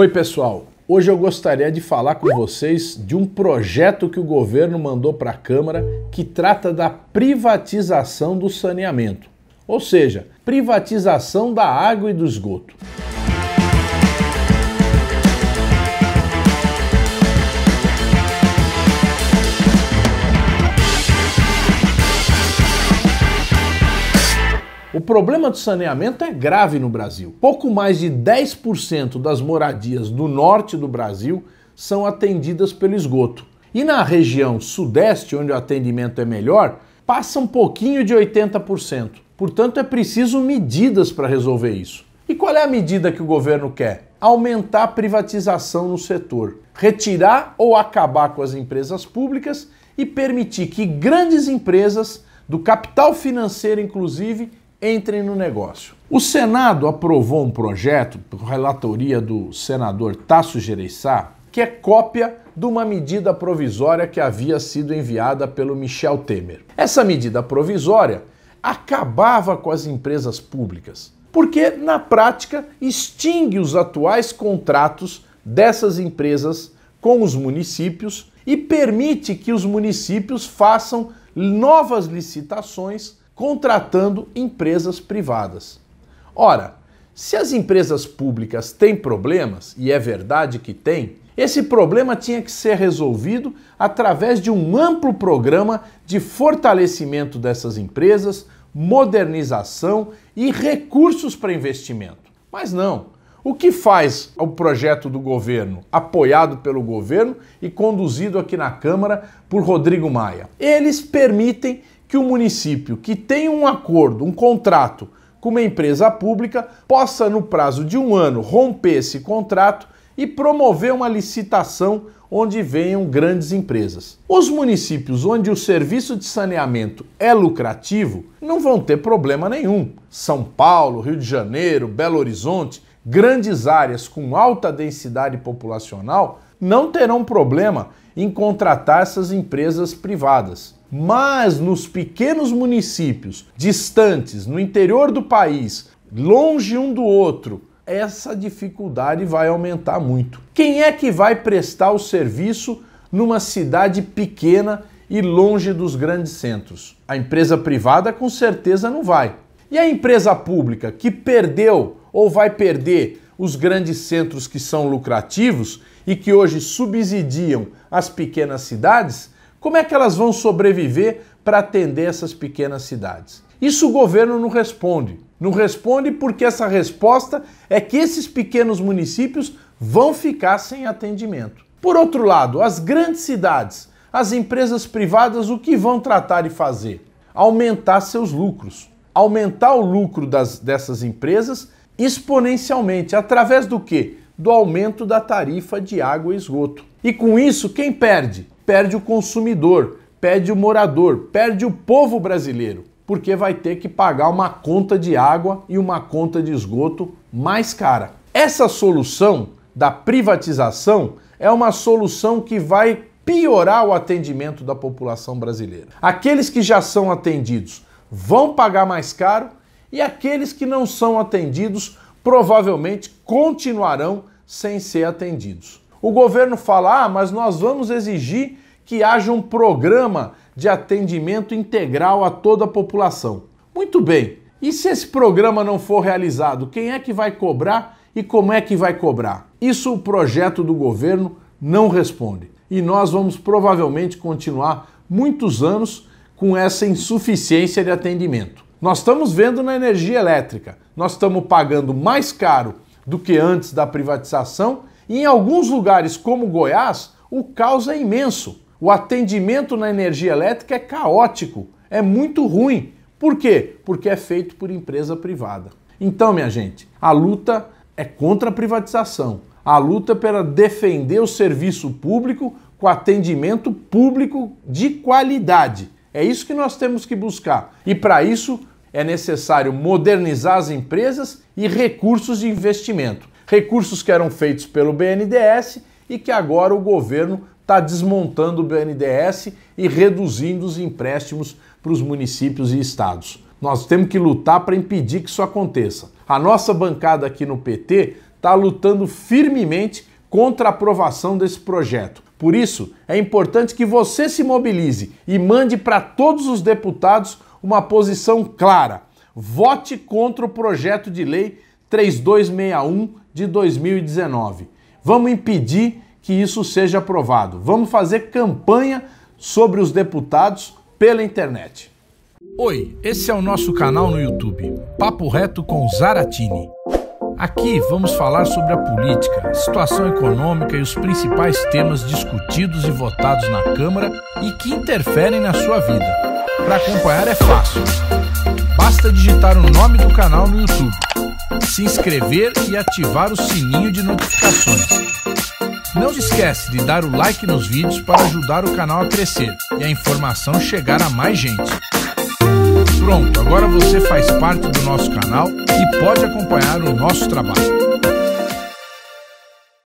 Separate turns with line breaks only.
Oi, pessoal. Hoje eu gostaria de falar com vocês de um projeto que o governo mandou para a Câmara que trata da privatização do saneamento, ou seja, privatização da água e do esgoto. O problema do saneamento é grave no Brasil. Pouco mais de 10% das moradias do norte do Brasil são atendidas pelo esgoto. E na região sudeste, onde o atendimento é melhor, passa um pouquinho de 80%. Portanto, é preciso medidas para resolver isso. E qual é a medida que o governo quer? Aumentar a privatização no setor, retirar ou acabar com as empresas públicas e permitir que grandes empresas, do capital financeiro inclusive, entrem no negócio. O Senado aprovou um projeto, por relatoria do senador Tasso Gereissá, que é cópia de uma medida provisória que havia sido enviada pelo Michel Temer. Essa medida provisória acabava com as empresas públicas, porque na prática extingue os atuais contratos dessas empresas com os municípios e permite que os municípios façam novas licitações contratando empresas privadas. Ora, se as empresas públicas têm problemas, e é verdade que têm, esse problema tinha que ser resolvido através de um amplo programa de fortalecimento dessas empresas, modernização e recursos para investimento. Mas não. O que faz o projeto do governo, apoiado pelo governo e conduzido aqui na Câmara por Rodrigo Maia? Eles permitem que o município que tem um acordo, um contrato com uma empresa pública, possa, no prazo de um ano, romper esse contrato e promover uma licitação onde venham grandes empresas. Os municípios onde o serviço de saneamento é lucrativo não vão ter problema nenhum. São Paulo, Rio de Janeiro, Belo Horizonte, grandes áreas com alta densidade populacional não terão problema em contratar essas empresas privadas. Mas nos pequenos municípios, distantes, no interior do país, longe um do outro, essa dificuldade vai aumentar muito. Quem é que vai prestar o serviço numa cidade pequena e longe dos grandes centros? A empresa privada com certeza não vai. E a empresa pública que perdeu ou vai perder os grandes centros que são lucrativos e que hoje subsidiam as pequenas cidades, como é que elas vão sobreviver para atender essas pequenas cidades? Isso o governo não responde. Não responde porque essa resposta é que esses pequenos municípios vão ficar sem atendimento. Por outro lado, as grandes cidades, as empresas privadas, o que vão tratar de fazer? Aumentar seus lucros. Aumentar o lucro das, dessas empresas exponencialmente. Através do quê? Do aumento da tarifa de água e esgoto. E com isso, quem perde? Perde o consumidor, perde o morador, perde o povo brasileiro, porque vai ter que pagar uma conta de água e uma conta de esgoto mais cara. Essa solução da privatização é uma solução que vai piorar o atendimento da população brasileira. Aqueles que já são atendidos vão pagar mais caro e aqueles que não são atendidos provavelmente continuarão sem ser atendidos. O governo fala: ah, mas nós vamos exigir que haja um programa de atendimento integral a toda a população. Muito bem, e se esse programa não for realizado, quem é que vai cobrar e como é que vai cobrar? Isso o projeto do governo não responde. E nós vamos provavelmente continuar muitos anos com essa insuficiência de atendimento. Nós estamos vendo na energia elétrica, nós estamos pagando mais caro do que antes da privatização e em alguns lugares como Goiás, o caos é imenso. O atendimento na energia elétrica é caótico, é muito ruim. Por quê? Porque é feito por empresa privada. Então, minha gente, a luta é contra a privatização. A luta é para defender o serviço público com atendimento público de qualidade. É isso que nós temos que buscar. E para isso, é necessário modernizar as empresas e recursos de investimento. Recursos que eram feitos pelo BNDES e que agora o governo está desmontando o BNDES e reduzindo os empréstimos para os municípios e estados. Nós temos que lutar para impedir que isso aconteça. A nossa bancada aqui no PT está lutando firmemente contra a aprovação desse projeto. Por isso, é importante que você se mobilize e mande para todos os deputados uma posição clara. Vote contra o projeto de lei 3261 de 2019. Vamos impedir que isso seja aprovado. Vamos fazer campanha sobre os deputados pela internet. Oi, esse é o nosso canal no YouTube, Papo Reto com Zaratini. Aqui vamos falar sobre a política, a situação econômica e os principais temas discutidos e votados na Câmara e que interferem na sua vida. Para acompanhar é fácil. Basta digitar o nome do canal no YouTube, se inscrever e ativar o sininho de notificações. Não esquece de dar o like nos vídeos para ajudar o canal a crescer e a informação chegar a mais gente. Pronto, agora você faz parte do nosso canal e pode acompanhar o nosso trabalho.